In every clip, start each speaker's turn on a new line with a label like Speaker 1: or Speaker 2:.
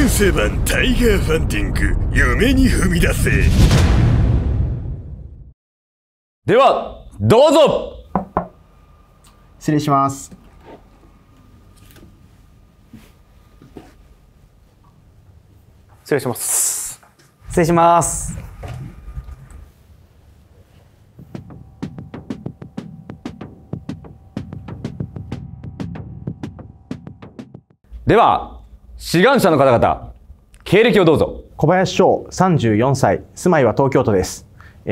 Speaker 1: 研生版タイガーファンティング夢に踏み出せではどうぞ
Speaker 2: 失礼します
Speaker 3: 失礼します
Speaker 4: 失礼します
Speaker 2: では志願者の方々、経歴をどうぞ。小林翔、34歳、住まいは東京都です。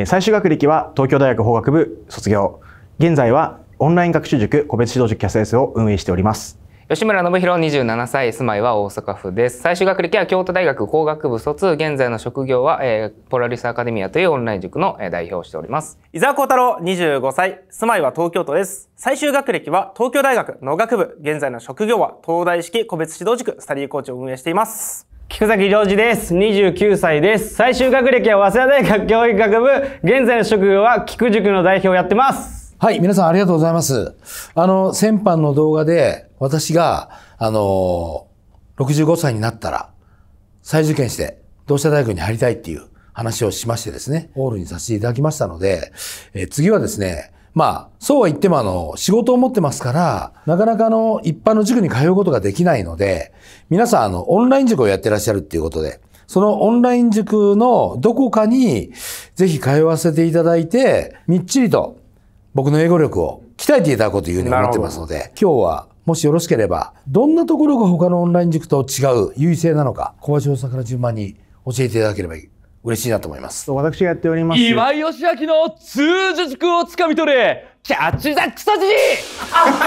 Speaker 2: 最終学歴は東京大学法学部卒業。現在はオンライン学習塾個別指導塾キャスエスを運営しております。
Speaker 5: 吉村信弘27歳住まいは大阪府です最終学歴は京都大学工学部卒現在の職業は、えー、ポラリスアカデミアというオンライン塾の、えー、代表をしております
Speaker 3: 伊沢幸太郎25歳住まいは東京都です最終学歴は東京大学農学部現在の職業は東大式個別指導塾スタディコーチを運営しています
Speaker 4: 菊崎良二です。29歳です。最終学歴は早稲田大学教育学部。現在の職業は菊塾の代表をやってます。
Speaker 6: はい、皆さんありがとうございます。あの、先般の動画で、私が、あの、65歳になったら、再受験して、同志社大学に入りたいっていう話をしましてですね、オールにさせていただきましたので、え次はですね、まあ、そうは言ってもあの、仕事を持ってますから、なかなかあの、一般の塾に通うことができないので、皆さんあの、オンライン塾をやってらっしゃるっていうことで、そのオンライン塾のどこかに、ぜひ通わせていただいて、みっちりと僕の英語力を鍛えていただこうというふうに思ってますので、今日はもしよろしければ、どんなところが他のオンライン塾と違う優位性なのか、小林さんから順番に教えていただければいい。嬉しいなと思います。私がやっております。岩
Speaker 1: 井義明の通塾をつかみ取れ、キャッチザクソジジ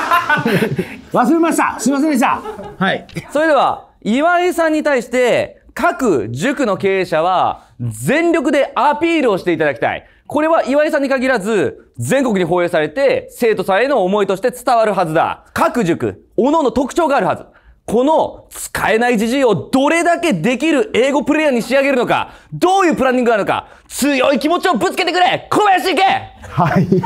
Speaker 1: 忘
Speaker 6: れました。すいませんでした。はい。そ
Speaker 1: れでは、岩井さんに対して、各塾の経営者は全力でアピールをしていただきたい。これは岩井さんに限らず、全国に放映されて、生徒さんへの思いとして伝わるはずだ。各塾、各々特徴があるはず。この使えないじじいをどれだけできる英語プレイヤーに仕上げるのか、どういうプランニングなあるのか、強い気持ちをぶつけてくれ小林行けは
Speaker 2: い。じ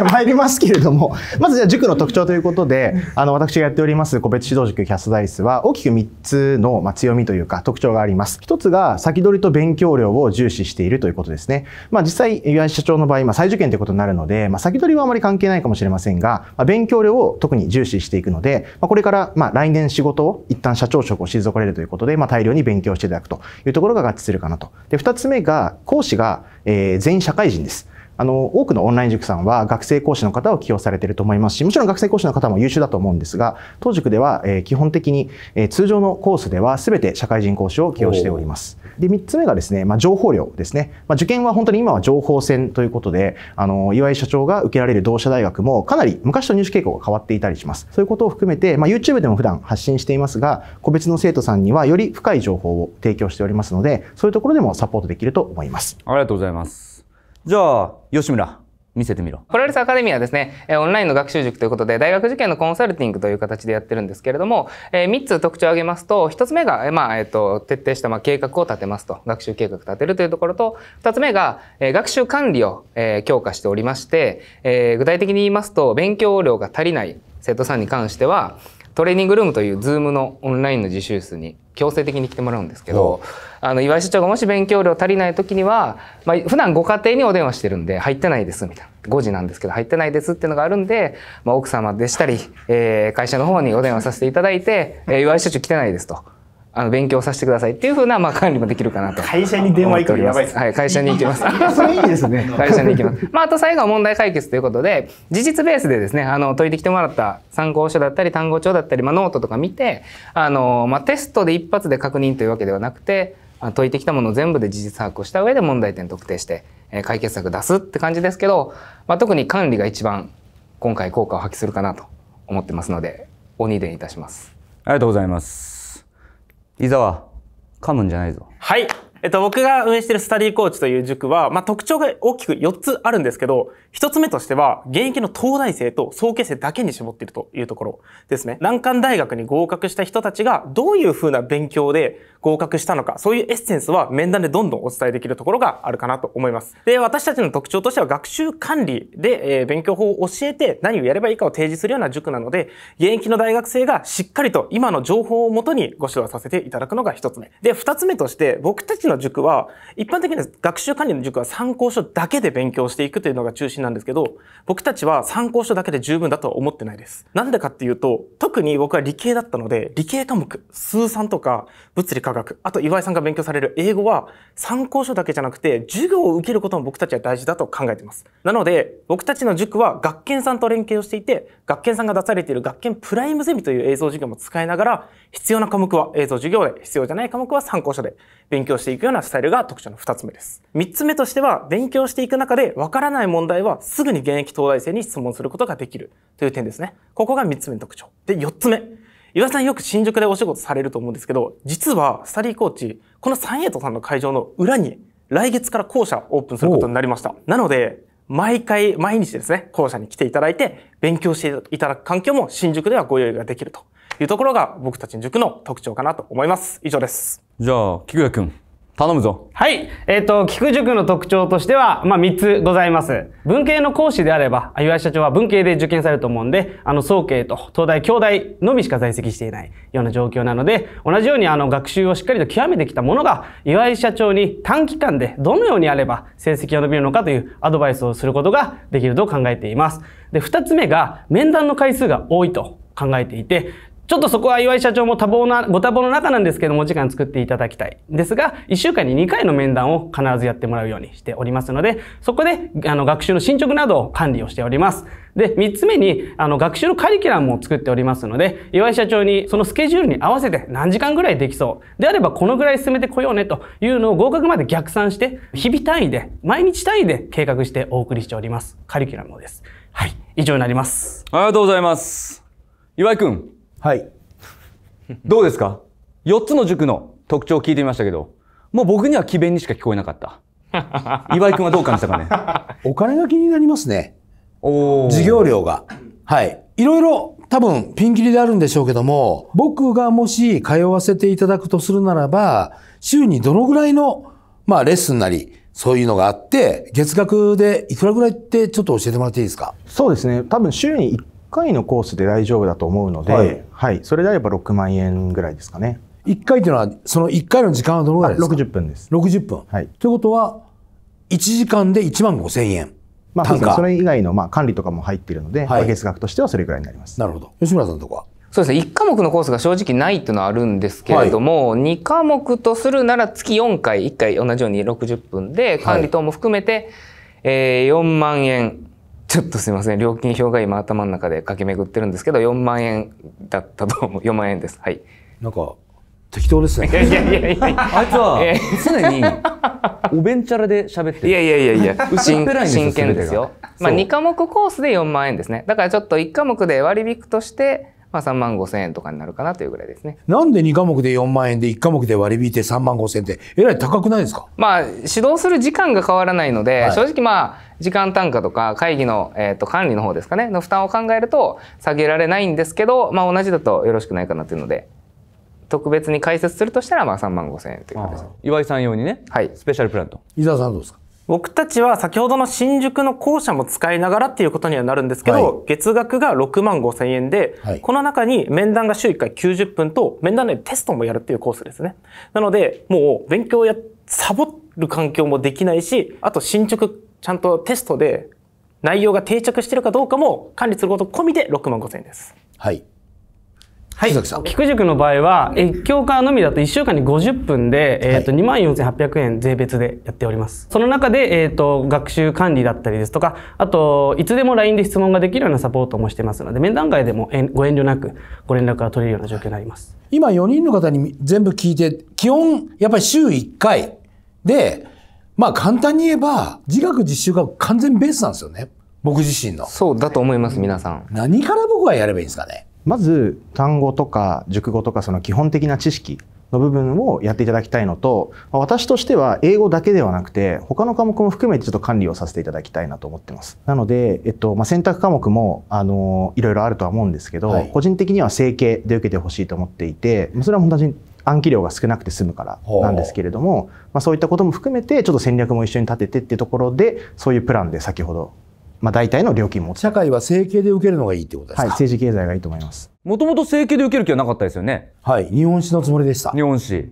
Speaker 2: ゃあ参りますけれども、まずじゃあ塾の特徴ということで、あの、私がやっております個別指導塾キャスダイスは、大きく3つの、ま強みというか特徴があります。1つが、先取りと勉強量を重視しているということですね。まあ実際、岩井社長の場合、まあ、再受験ということになるので、まあ、先取りはあまり関係ないかもしれませんが、まあ、勉強量を特に重視していくので、まこれから、まあ来年仕事を一旦社長職を退かれるということで、まあ、大量に勉強していただくというところが合致するかなと。で、二つ目が、講師が、えー、全員社会人です。あの、多くのオンライン塾さんは学生講師の方を起用されていると思いますし、もちろん学生講師の方も優秀だと思うんですが、当塾では、えー、基本的に、えー、通常のコースでは全て社会人講師を起用しております。で、3つ目がですね、まあ、情報量ですね。まあ、受験は本当に今は情報戦ということで、あの、岩井社長が受けられる同社大学もかなり昔と入試傾向が変わっていたりします。そういうことを含めて、まあ、YouTube でも普段発信していますが、個別の生徒さんにはより深い情報を提供しておりますので、そういうところでもサポートできると思います。
Speaker 5: ありがとうございます。
Speaker 2: じゃあ、吉村。見せてみろ。
Speaker 5: ポラリスアカデミアはですね、オンラインの学習塾ということで、大学受験のコンサルティングという形でやってるんですけれども、え3つ特徴を挙げますと、1つ目が、まあ、えっ、と、徹底したま計画を立てますと、学習計画立てるというところと、2つ目が、え学習管理を、え強化しておりまして、え具体的に言いますと、勉強量が足りない生徒さんに関しては、トレーニングルームという Zoom のオンラインの自習室に強制的に来てもらうんですけどあの岩井社長がもし勉強量足りない時には、まあ、普段ご家庭にお電話してるんで入ってないですみたいな5時なんですけど入ってないですっていうのがあるんで、まあ、奥様でしたり、えー、会社の方にお電話させていただいて、えー、岩井社長来てないですと。あの勉強させてくださいっていうふうなまあ管理もできるかなと会社に電話行くとやばいですはい、会社に行きます。それいいですね。会社に行きます。まああと最後は問題解決ということで、事実ベースでですね、あの解いてきてもらった参考書だったり単語帳だったりまあノートとか見て、あのまあテストで一発で確認というわけではなくて、解いてきたものを全部で事実把握した上で問題点特定して解決策出すって感じですけど、まあ特に管理が一番今回効果を発揮するかなと思ってますので、鬼伝いたします。ありがとうございます。伊
Speaker 1: 沢、噛むんじゃないぞ。
Speaker 3: はい。えっと、僕が運営しているスタディーコーチという塾は、まあ、特徴が大きく4つあるんですけど、1つ目としては、現役の東大生と総計生だけに絞っているというところですね。難関大学に合格した人たちが、どういうふうな勉強で、合格したのか、そういうエッセンスは面談でどんどんお伝えできるところがあるかなと思います。で、私たちの特徴としては学習管理で、えー、勉強法を教えて何をやればいいかを提示するような塾なので、現役の大学生がしっかりと今の情報をもとにご指導させていただくのが一つ目。で、二つ目として、僕たちの塾は、一般的に学習管理の塾は参考書だけで勉強していくというのが中心なんですけど、僕たちは参考書だけで十分だとは思ってないです。なんでかっていうと、特に僕は理系だったので、理系科目、数算とか物理科学、あと岩井さんが勉強される英語は参考書だけじゃなくて授業を受けることも僕たちは大事だと考えています。なので僕たちの塾は学研さんと連携をしていて学研さんが出されている学研プライムゼミという映像授業も使いながら必要な科目は映像授業で必要じゃない科目は参考書で勉強していくようなスタイルが特徴の2つ目です。3つ目としては勉強していく中でわからない問題はすぐに現役東大生に質問することができるという点ですね。ここが3つ目の特徴。で、4つ目。岩田さんよく新宿でお仕事されると思うんですけど、実はスタディコーチ、このサンエイトさんの会場の裏に来月から校舎オープンすることになりました。なので、毎回、毎日ですね、校舎に来ていただいて、勉強していただく環境も新宿ではご用意ができるというところが僕たちの塾の特徴かなと思います。以上です。
Speaker 1: じゃあ、菊谷君。
Speaker 3: 頼むぞ。はい。えっ、ー、と、菊塾の特徴としては、
Speaker 4: まあ、3つございます。文系の講師であれば、岩井社長は文系で受験されると思うんで、あの、総慶と東大、京大のみしか在籍していないような状況なので、同じようにあの、学習をしっかりと極めてきたものが、岩井社長に短期間でどのようにあれば成績が伸びるのかというアドバイスをすることができると考えています。で、2つ目が、面談の回数が多いと考えていて、ちょっとそこは岩井社長も多忙な、ご多忙の中なんですけども、時間作っていただきたい。ですが、1週間に2回の面談を必ずやってもらうようにしておりますので、そこで、あの、学習の進捗などを管理をしております。で、3つ目に、あの、学習のカリキュラムを作っておりますので、岩井社長にそのスケジュールに合わせて何時間ぐらいできそう。であれば、このぐらい進めてこようねというのを合格まで逆算して、日々単位で、毎日単位で計画してお送りしております。カリキュラムです。はい。以上になります。ありがとうございま
Speaker 1: す。岩井くん。はい。どうですか ?4 つの塾の特徴を聞いてみましたけど、もう僕には奇弁にしか聞こえなかった。岩井君はどう感じた
Speaker 6: かね お金が気になりますね。お授業料が。はい。いろいろ多分ピンキリであるんでしょうけども、僕がもし通わせていただくとするならば、週にどのぐらいの、まあレッスンなり、そういうのがあって、月
Speaker 2: 額でいくらぐらいってちょっと教えてもらっていいですかそうですね。多分週に1回のコースで大丈夫だと思うので、はい、はい、それであれば6万円ぐらいですかね。1回というのは、その1回の時間はどのぐらいですか ?60 分です。60分。はい。ということは、1時間で1万5千円。まあ、単価それ以外のまあ管理とかも入っているので、はい、月額としてはそれぐらいになります。なるほど。吉村さんのとこは
Speaker 5: そうですね。1科目のコースが正直ないっていうのはあるんですけれども、はい、2科目とするなら月4回、1回同じように60分で、管理等も含めて、はい、えー、4万円ちょっとすいません料金表が今頭の中で駆け巡ってるんですけど4万円だったと思う4万円ですはいなんか適当ですね。いやいやいやあいつは常におべんちゃらで喋ってる。いやいやいやいや、真真剣ですよ。まあ2科目コースで4万円ですね。だからちょっと1科目で割引としてまあ、3万5千円とかになるかなというぐらいですね。
Speaker 6: なんで2科目で4万円で1科目で割り引いて3万5千円ってえらい高くないですか
Speaker 5: まあ指導する時間が変わらないので、はい、正直まあ時間単価とか会議の、えー、と管理の方ですかねの負担を考えると下げられないんですけど、まあ、同じだとよろしくないかなというので特別に解説するとしたら
Speaker 3: まあ3万5千円という形
Speaker 1: 岩井さん用にね、はい、スペシャ
Speaker 3: ルプランと伊沢さんどうですか僕たちは先ほどの新宿の校舎も使いながらっていうことにはなるんですけど、はい、月額が6万5千円で、はい、この中に面談が週1回90分と、面談でテストもやるっていうコースですね。なので、もう勉強や、サボる環境もできないし、あと新宿ちゃんとテストで内容が定着してるかどうかも管理すること込みで6万5千円
Speaker 6: です。はい。はい、菊
Speaker 3: 塾の場合は越境化のみだと1週間
Speaker 6: に
Speaker 4: 50分で、えーと、2万4800円税別でやっておりますその中で、えーと、と学習管理だったりですとかあといつでも LINE で質問ができるようなサポートもしてますので面談外でもご遠慮なくご連絡が取れるような状況になります
Speaker 6: 今4人の方に全部聞いて基本やっぱり週1回でまあ簡単に言えば自学実習が
Speaker 2: 完全ベースなんですよね僕自身のそうだと思います皆さん何から僕はやればいいんですかねまず単語とか熟語とかその基本的な知識の部分をやっていただきたいのと私としては英語だけではなくて他の科目も含めてちょっと管理をさせていただきたいなと思ってますなので、えっとまあ、選択科目もあのいろいろあるとは思うんですけど、はい、個人的には整形で受けてほしいと思っていてそれは本当に暗記量が少なくて済むからなんですけれども、まあ、そういったことも含めてちょっと戦略も一緒に立ててっていうところでそういうプランで先ほどまあ、大体の料金も社会は整形で受けるのがいいってことですか、はい、政治経済がいいと思います
Speaker 1: もともと整形で受ける気はなかったですよねはい日本史のつもりでした日本史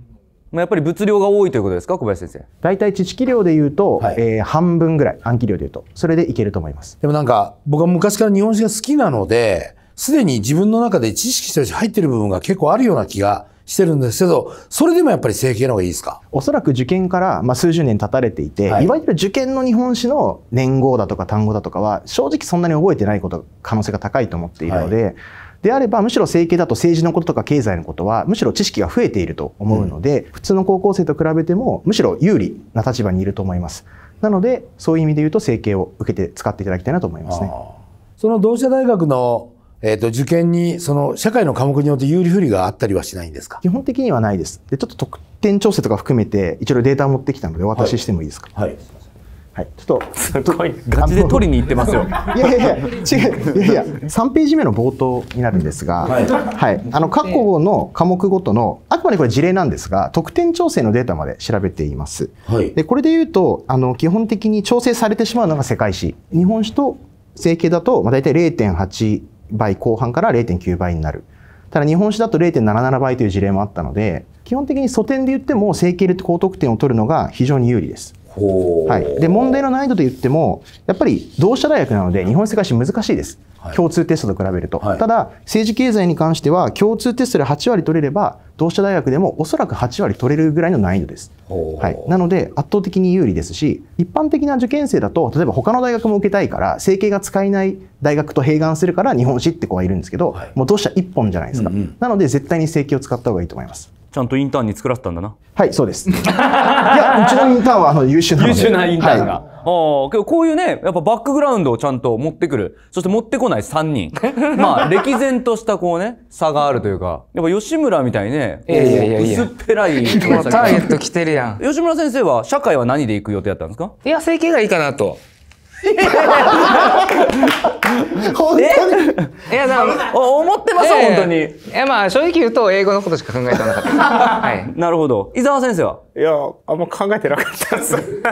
Speaker 1: まあ、やっぱり物量が多いということですか小林先生
Speaker 2: 大体知識量でいうと、はい、えー、半分ぐらい暗記量でいうとそれでいけると思いますでもなんか僕は昔から日本史が好きなのです
Speaker 6: でに自分の中で知識として入ってる部分が結構あるような気がしてるんですけど、それでもや
Speaker 2: っぱり整形の方がいいですかおそらく受験から、まあ、数十年経たれていて、はい、いわゆる受験の日本史の年号だとか単語だとかは、正直そんなに覚えてないこと、可能性が高いと思っているので、はいであればむしろ整形だと政治のこととか経済のことはむしろ知識が増えていると思うので、うん、普通の高校生と比べてもむしろ有利な立場にいると思いますなのでそういう意味で言うと整形を受けて使っていただきたいなと思いますねその同志社大学
Speaker 6: のえっ、ー、と、
Speaker 2: 受験に、その、社会の科目によって有利不利があったりはしないんですか基本的にはないです。で、ちょっと得点調整とか含めて、一応データ持ってきたので、お渡ししてもいいですか、はい、はいはい、ちょっとす
Speaker 3: ごいガチで取りに行ってますよ。いやいやいや、違う、いやいや、
Speaker 2: 3ページ目の冒頭になるんですが、はい、はい、あの過去の科目ごとの、あくまでこれ事例なんですが、得点調整のデータまで調べています。はい、で、これで言うと、あの基本的に調整されてしまうのが世界史、日本史と整形だと、まあ、大体0.8倍後半から0.9倍になる。ただ日本史だと0.77倍という事例もあったので、基本的に素点で言っても整形率高得点を取るのが非常に有利です。はい、で問題の難易度といってもやっぱり同志社大学なので日本世界史難しいです、はい、共通テストと比べると、はい、ただ政治経済に関しては共通テストで8割取れれば同志社大学でもおそらく8割取れるぐらいの難易度です、はい、なので圧倒的に有利ですし一般的な受験生だと例えば他の大学も受けたいから整形が使えない大学と併願するから日本史って子はいるんですけど、もう同志社1本じゃないですか、うんうん、なので絶対に整形を使った方がいいと思います
Speaker 1: ちゃんとインターンに作らせたんだな。
Speaker 2: はい、そうです。いや、うちのインターンはあの優秀な優秀なインターンが。はい、あ
Speaker 1: あ、けどこういうね、やっぱバックグラウンドをちゃんと持ってくる。そして持ってこない3人。まあ、歴然としたこうね、差があるというか。やっぱ吉村みたいにね、いやいやいや薄っぺらい。ターゲット来てるやん。吉村先生は、社会は何で行く予定だったんですかいや、整形がいいかなと。本
Speaker 5: 当にいやだ思ってます、え本当にいやまあ正直言うと英語のことしか考えてなかったはい なるほ
Speaker 3: ど伊沢先生はいやあんま考えてなかったです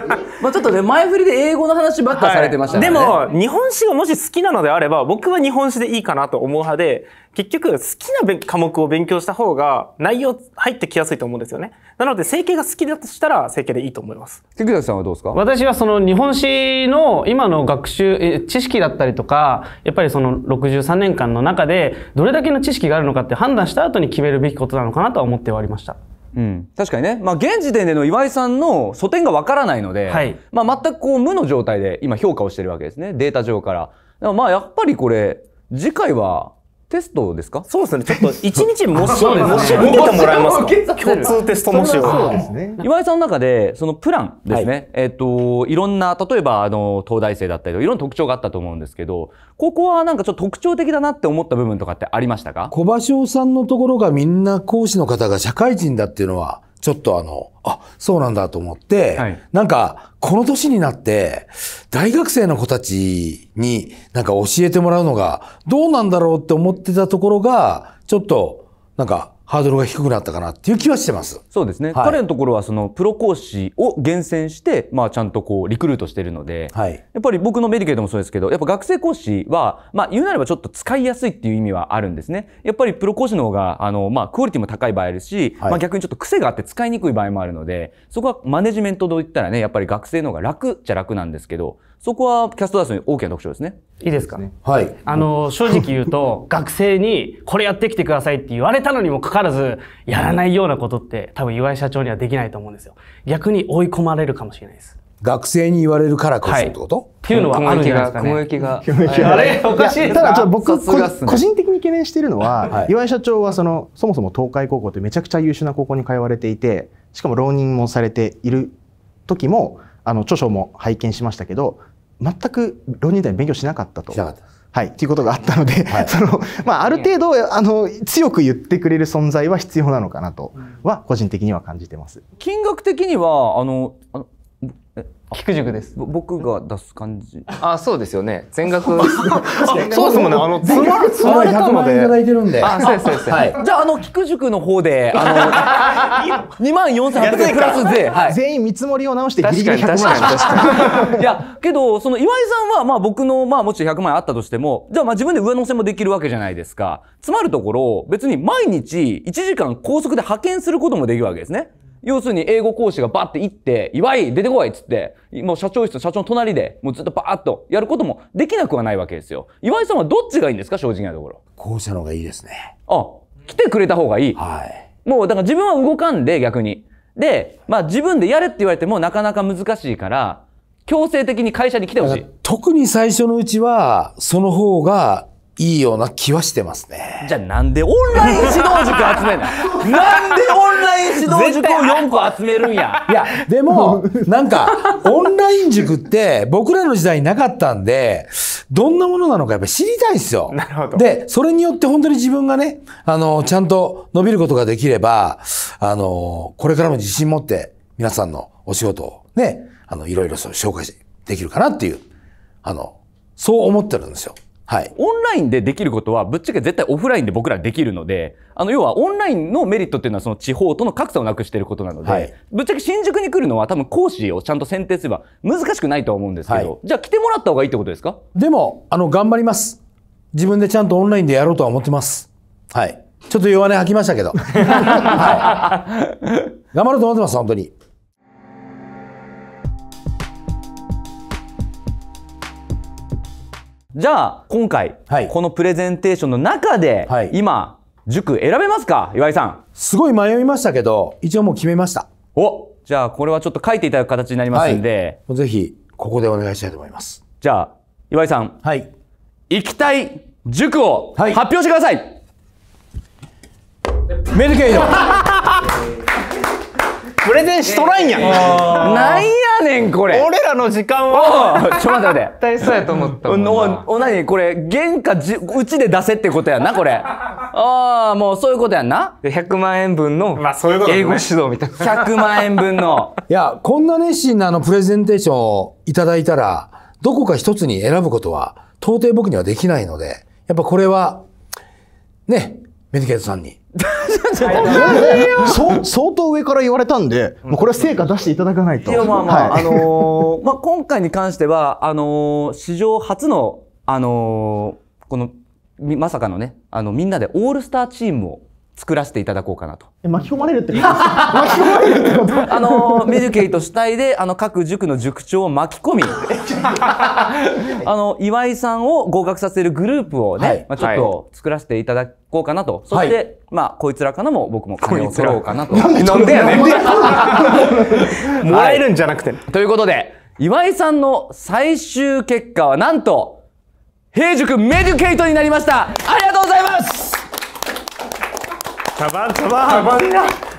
Speaker 3: まあちょっとね前振りで英語の話ばっかされてましたね、はい、でも日本史がもし好きなのであれば僕は日本史でいいかなと思う派で結局、好きな科目を勉強した方が内容入ってきやすいと思うんですよね。なので、整形が好きだとしたら、整形でいいと思います。関口さんはどうですか
Speaker 4: 私はその日本史の今の学習、知識だったりとか、やっぱりその63年間の中で、どれだけの知識があるのかって判断した後に決めるべきことなのかなとは思って終わりました。
Speaker 1: うん、確かにね、まあ、現時点での岩井さんの素点がわからないので、はい、まあ、全くこう無の状態で今評価をしてるわけですねデータ上から。まあやっぱりこれ次回はテストですかそうですね。ちょっと一日模試、そうですね、模試受てもらえますか共通テスト模試を。そうですね。岩井さんの中で、そのプランですね。はい、えっ、ー、と、いろんな、例えば、あの、東大生だったりとか、いろんな特徴があったと思うんですけど、ここはなんかちょっと特徴的だなって思った部分とかってありましたか
Speaker 6: 小橋さんのところがみんな講師の方が社会人だっていうのは、ちょっとあの、あ、そうなんだと思って、はい、なんか、この年になって、大学生の子たちになんか教えてもらうのが、どうなんだろうって思ってたところが、ちょっと、なんか、ハードルが低くなったかなっていう気はしてます。そうで
Speaker 1: すね。はい、彼のところはそのプロ講師を厳選して、まあちゃんとこうリクルートしてるので、はい、やっぱり僕のメディケートもそうですけど、やっぱ学生講師は、まあ言うなればちょっと使いやすいっていう意味はあるんですね。やっぱりプロ講師の方が、あの、まあクオリティも高い場合あるし、はい、まあ逆にちょっと癖があって使いにくい場合もあるので、そこはマネジメントといったらね、やっぱり学生の方が楽っちゃ楽なんですけど、
Speaker 4: そこはキャストダンスに大きな特徴ですね。いいですかはい。あの、正直言うと、学生にこれやってきてくださいって言われたのにもかかわらず、やらないようなことって多分岩井社長にはできないと思うんですよ。逆に追い込まれるかもしれないです。
Speaker 6: 学生に言われるからこそってこと、はい、っていうのはあるんじゃないですかね。雲行きが。あ
Speaker 2: れおかしいですかただちょっと僕、ね、個人的に懸念しているのは、はい、岩井社長はその、そもそも東海高校ってめちゃくちゃ優秀な高校に通われていて、しかも浪人もされている時も、あの著書も拝見しましたけど全く浪人で勉強しなかったと。はい、ということがあったので、はい、そのまあ、ある程度あの強く言ってくれる存在は必要なのかなとは個人的には感じてます。
Speaker 1: 金額的にはあの菊塾です。僕が出す感じ。あ、そうですよね。全額。そうですもんね。あの、積まる、れたので。いただいてるんで。あ、そうです、そうです。はい。じゃあ、あの、菊塾の方で、
Speaker 2: あの、2 万4800円プラス税。全員見積もりを直してギリギ確かに、確かに。いや、け
Speaker 1: ど、その、岩井さんは、まあ僕の、まあもちろん100万円あったとしても、じゃあ、まあ自分で上乗せもできるわけじゃないですか。詰まるところ、別に毎日1時間高速で派遣することもできるわけですね。要するに英語講師がバって行って、岩井出てこいっつって、もう社長室、社長の隣で、もうずっとバーっとやることもできなくはないわけですよ。岩井さんはどっちがいいんですか、正直なところ。校舎の方がいいですね。あ、来てくれた方がいい。はい。もうだから自分は動かんで、逆に。で、まあ自分でやれって言われてもなかなか難しいから、強制的に会社に
Speaker 6: 来てほしい。特に最初のうちは、その方がいいような気はしてますね。じゃあなんでオンライン指導塾集めない なんでオンライン指導塾を4個集めるんや。いや、でも、なんか、オンライン塾って僕らの時代になかったんで、どんなものなのかやっぱ知りたいですよ。なるほど。で、それによって本当に自分がね、あの、ちゃんと伸びることができれば、あの、これからも自信持って皆さんのお仕事をね、あの、いろいろ紹介できるかなっていう、あの、そう思ってるんですよ。はい、オンラインでできることはぶっちゃけ絶
Speaker 1: 対オフラインで僕らできるのであの要はオンラインのメリットっていうのはその地方との格差をなくしていることなので、はい、ぶっちゃけ新宿に来るのは多分講師をちゃんと選定すれば難しくないとは思うんですけど、はい、じゃあ来てもらった方がいいってことですか
Speaker 6: でもあの頑張ります自分でちゃんとオンラインでやろうとは思ってますはいちょっと弱音吐きましたけど、はい、頑張ろうと思ってます本当に
Speaker 1: じゃあ、今回、はいこのプレゼンテーションの中で、はい今、塾選べますか岩井さん。すごい迷いましたけど、一応もう決めました。おじゃあ、これはちょっと書いていただく形になりますんで、
Speaker 6: ぜひ、ここでお願いしたいと
Speaker 1: 思います。じゃあ、岩井さん、はい。行きたい塾を発表してくだ
Speaker 3: さい、メディケイド。プレゼンしとらんやん。ないやねん、これ。俺らの時間は。
Speaker 1: ちょ、待って待って。絶対そうやと思ったもんな。お、お、なにこれ、原価じ、うちで出せってことやんな、こ
Speaker 6: れ。ああ、もうそういうことやんな。100
Speaker 5: 万円分の。まあそういうこと英語指導みたいな。100万円分
Speaker 6: の。いや、こんな熱心なあの、プレゼンテーションをいただいたら、どこか一つに選ぶことは、到底僕にはできないので、やっぱこれは、ね、メディケートさん
Speaker 2: に。相当上から言われたんで、もうこれは成果出していただかないと。いや、まあまあ、はい、あの
Speaker 1: ー、まあ今回に関しては、あのー、史上初の、あのー、この、まさかのね、あの、みんなでオールスターチームを作らせていただこうかなと。
Speaker 2: 巻き込まれるってこと 巻き込
Speaker 1: まれるってこと あの、メデュケイト主体で、あの、各塾の塾長を巻き込み、あの、岩井さんを合格させるグループをね、はい、まあ、ちょっと作らせていただこうかなと。そして、はい、まあ、こいつらからも僕も金を取ろうかなと。んでやねん。もらえるんじゃなくて、はい、ということで、岩井さんの最終結果はなんと、平塾メデュケートになりましたありがとうございますたばんたばん。い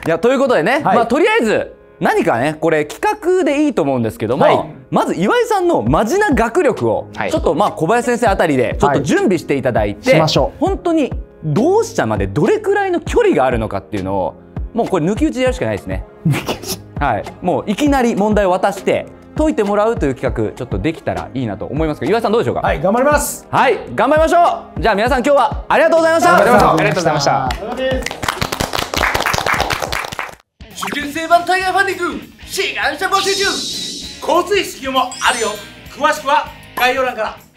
Speaker 1: や、ということでね、はい、まあ、とりあえず、何かね、これ企画でいいと思うんですけども、まず岩井さんのマジな学力を、ちょっとまあ小林先生あたりでちょっと準備していただいて、本当に同志社までどれくらいの距離があるのかっていうのをもうこれ抜き打ちでやるしかないですね。はい、もういきなり問題を渡して解いてもらうという企画ちょっとできたらいいなと思いますけど岩井さんどうでしょうかはい頑張りますはい頑張りましょうじゃあ皆さん今日はありがとうございましたありがとうございました受験生
Speaker 6: 版タイーファンディング志願者募集中交通費支給もあるよ詳しくは概要欄から